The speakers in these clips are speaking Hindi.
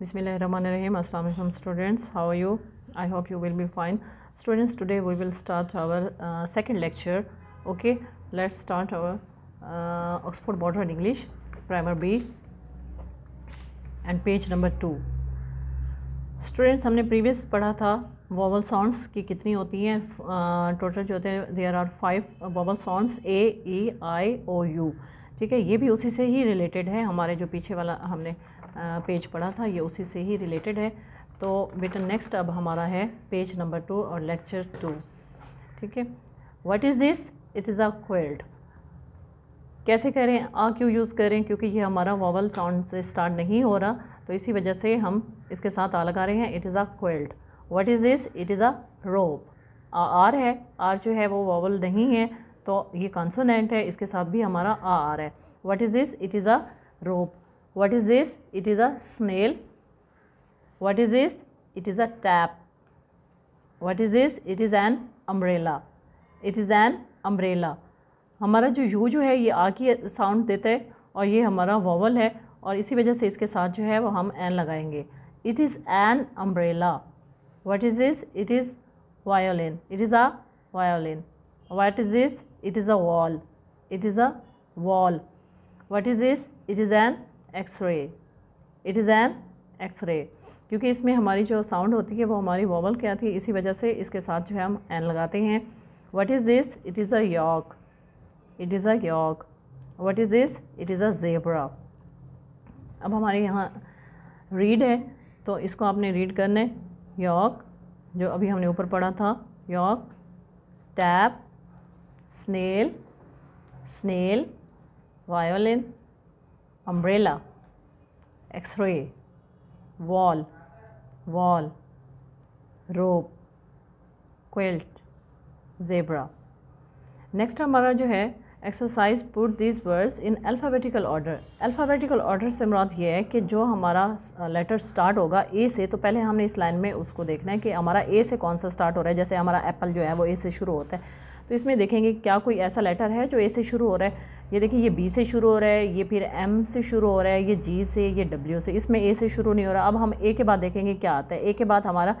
बिसमिल रहीम असल students how you I hope you will be fine students today we will start our second lecture okay let's start our Oxford border in English primer B and page number two students हमने प्रीवियस पढ़ा था वोवल साउंड्स की कितनी होती हैं टोटल uh, जो होते हैं there are five vowel sounds A E I O U ठीक है ये भी उसी से ही रिलेटेड है हमारे जो पीछे वाला हमने पेज पढ़ा था ये उसी से ही रिलेटेड है तो बेटा नेक्स्ट अब हमारा है पेज नंबर टू और लेक्चर टू ठीक है what is this it is a quilt कैसे करें आ क्यों यूज़ करें क्योंकि ये हमारा वॉवल साउंड से स्टार्ट नहीं हो रहा तो इसी वजह से हम इसके साथ आ लगा रहे हैं it is a quilt what is this it is a rope R है आर जो है वो वॉवल नहीं है तो ये कॉन्सोनेंट है इसके साथ भी हमारा आ आ रहा है what is this it is a rope what is this it is a snail what is this it is a tap what is this it is an umbrella it is an umbrella हमारा जो यू जो है ये आ की साउंड देता है और ये हमारा वॉवल है और इसी वजह से इसके साथ जो है वो हम एन लगाएंगे it is an umbrella what is this it is violin it is a violin what is this it is a wall it is a wall what is this it is an x-ray it is an x-ray क्योंकि इसमें हमारी जो साउंड होती है वो हमारी वॉवल क्या थी इसी वजह से इसके साथ जो है हम एन लगाते हैं what is this it is a yak it is a yak what is this it is a zebra अब हमारे यहाँ रीड है तो इसको आपने रीड करना है यॉक जो अभी हमने ऊपर पढ़ा था yak tap snail snail violin umbrella x-ray wall wall rope quilt zebra next हमारा जो है exercise put this words in alphabetical order alphabetical order से मुराद ये है कि जो हमारा लेटर स्टार्ट होगा ए से तो पहले हमने इस लाइन में उसको देखना है कि हमारा ए से कौन सा स्टार्ट हो रहा है जैसे हमारा एप्पल जो है वो ए से शुरू होता है तो इसमें देखेंगे क्या कोई ऐसा लेटर है जो ए से शुरू हो रहा है ये देखिए ये बी से शुरू हो रहा है ये फिर एम से शुरू हो रहा है ये जी से ये डब्ल्यू से इसमें ए से शुरू नहीं हो रहा अब हम ए के बाद देखेंगे क्या आता है ए के बाद हमारा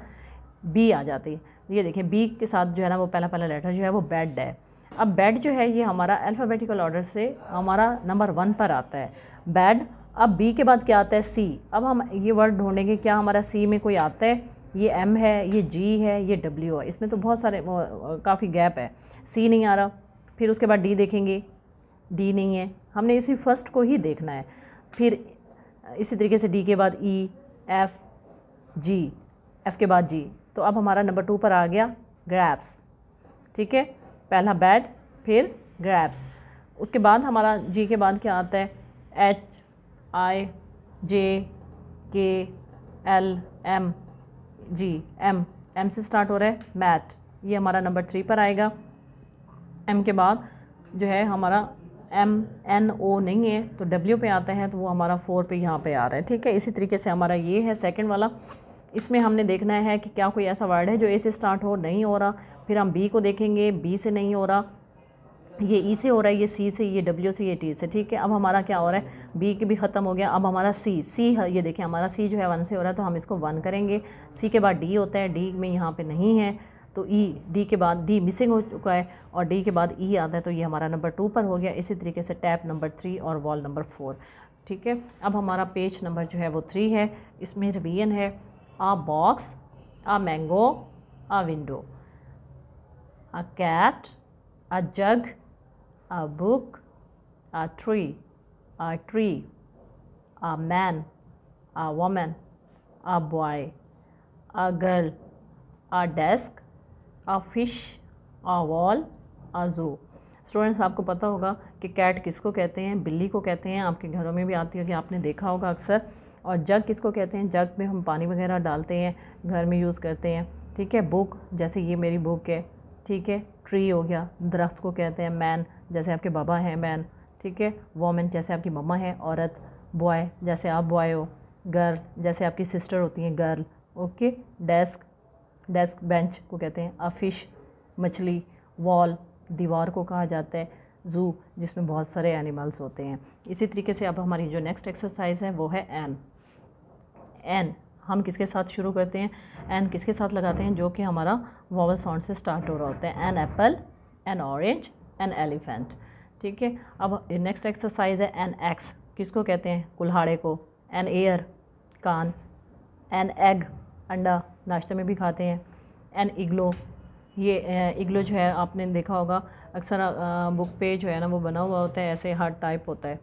बी आ जाती है ये देखिए बी के साथ जो है ना वो पहला पहला लेटर जो है वो बेड है अब बेड जो है ये हमारा अल्फ़ाबेटिकल ऑर्डर से हमारा नंबर वन पर आता है बेड अब बी के बाद क्या आता है सी अब हम ये वर्ड ढूंढेंगे क्या हमारा सी में कोई आता है ये एम है ये जी है ये डब्ल्यू है इसमें तो बहुत सारे काफ़ी गैप है सी नहीं आ रहा फिर उसके बाद डी देखेंगे डी नहीं है हमने इसी फर्स्ट को ही देखना है फिर इसी तरीके से डी के बाद ई एफ जी एफ़ के बाद जी तो अब हमारा नंबर टू पर आ गया ग्रैप्स ठीक है पहला बैड फिर ग्रैप्स उसके बाद हमारा जी के बाद क्या आता है H I J K L M G M M से स्टार्ट हो रहा है मैट ये हमारा नंबर थ्री पर आएगा एम के बाद जो है हमारा एम एन ओ नहीं है तो डब्ल्यू पे आता है तो वो हमारा फोर पे यहाँ पे आ रहा है ठीक है इसी तरीके से हमारा ये है सेकंड वाला इसमें हमने देखना है कि क्या कोई ऐसा वर्ड है जो ए से स्टार्ट हो नहीं हो रहा फिर हम बी को देखेंगे बी से नहीं हो रहा ये ई e से हो रहा है ये सी से ये डब्ल्यू से ये टी से ठीक है अब हमारा क्या हो रहा है बी के भी ख़त्म हो गया अब हमारा सी सी ये देखें हमारा सी जो है वन से हो रहा है तो हम इसको वन करेंगे सी के बाद डी होता है डी में यहाँ पे नहीं है तो ई e, डी के बाद डी मिसिंग हो चुका है और डी के बाद ई e आता है तो ये हमारा नंबर टू पर हो गया इसी तरीके से टैप नंबर थ्री और वॉल नंबर फोर ठीक है अब हमारा पेज नंबर जो है वो थ्री है इसमें रबियन है a box a mango a window a cat a jug a book a tree a tree a man a women a boy a girl a desk a fish a wall a zoo students आपको पता होगा कि कैट किसको कहते हैं बिल्ली को कहते हैं आपके घरों में भी आती होगी आपने देखा होगा अक्सर और जग किसको कहते हैं जग में हम पानी वगैरह डालते हैं घर में यूज़ करते हैं ठीक है बुक जैसे ये मेरी बुक है ठीक है ट्री हो गया दरख्त को कहते हैं मैन जैसे आपके बाबा हैं मैन ठीक है वोमेन जैसे आपकी मम्मा है औरत बॉय जैसे आप बॉय हो गर्ल जैसे आपकी सिस्टर होती हैं girl okay desk desk bench को कहते हैं अफिश मछली वॉल दीवार को कहा जाता है जू जिसमें बहुत सारे एनिमल्स होते हैं इसी तरीके से अब हमारी जो नेक्स्ट एक्सरसाइज है वो है एन एन हम किसके साथ शुरू करते हैं एन किसके साथ लगाते हैं जो कि हमारा वॉवल साउंड से स्टार्ट हो रहा होता है an apple an orange an elephant ठीक है अब नेक्स्ट एक्सरसाइज है एन एक्स किसको कहते हैं कुल्हाड़े को एन एयर कान एन एग अंडा नाश्ते में भी खाते हैं एंड इग्लो ये इग्लो जो है आपने देखा होगा अक्सर बुक पे जो है ना वो बना हुआ होता है ऐसे हार्ट टाइप होता है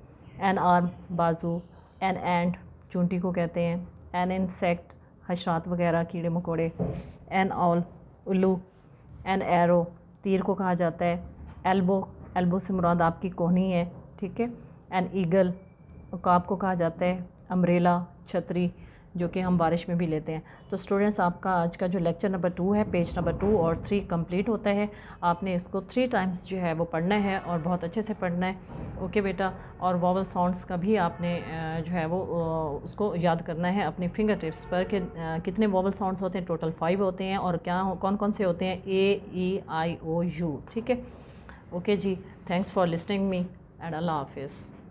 एन आर्म बाजू एन एंड चूंटी को कहते हैं एन इंसेक्ट हशरात वगैरह कीड़े मकोड़े एन ऑल उल्लू एन एरो तीर को कहा जाता है एल्बो एल्बो से मुराद आपकी कोहनी है ठीक है एन ईगल उकाब को कहा जाता है अम्ब्रेला छतरी जो कि हम बारिश में भी लेते हैं तो स्टूडेंट्स आपका आज का जो लेक्चर नंबर टू है पेज नंबर टू और थ्री कंप्लीट होता है आपने इसको थ्री टाइम्स जो है वो पढ़ना है और बहुत अच्छे से पढ़ना है ओके बेटा और वॉवल साउंडस का भी आपने जो है वो उसको याद करना है अपने फिंगर टिप्स पर कि कितने वॉवल साउंडस होते हैं टोटल फाइव होते हैं और क्या कौन कौन से होते हैं ए ई आई ओ यू ठीक है ओके जी thanks for listening me and अल्लाह हाफिज़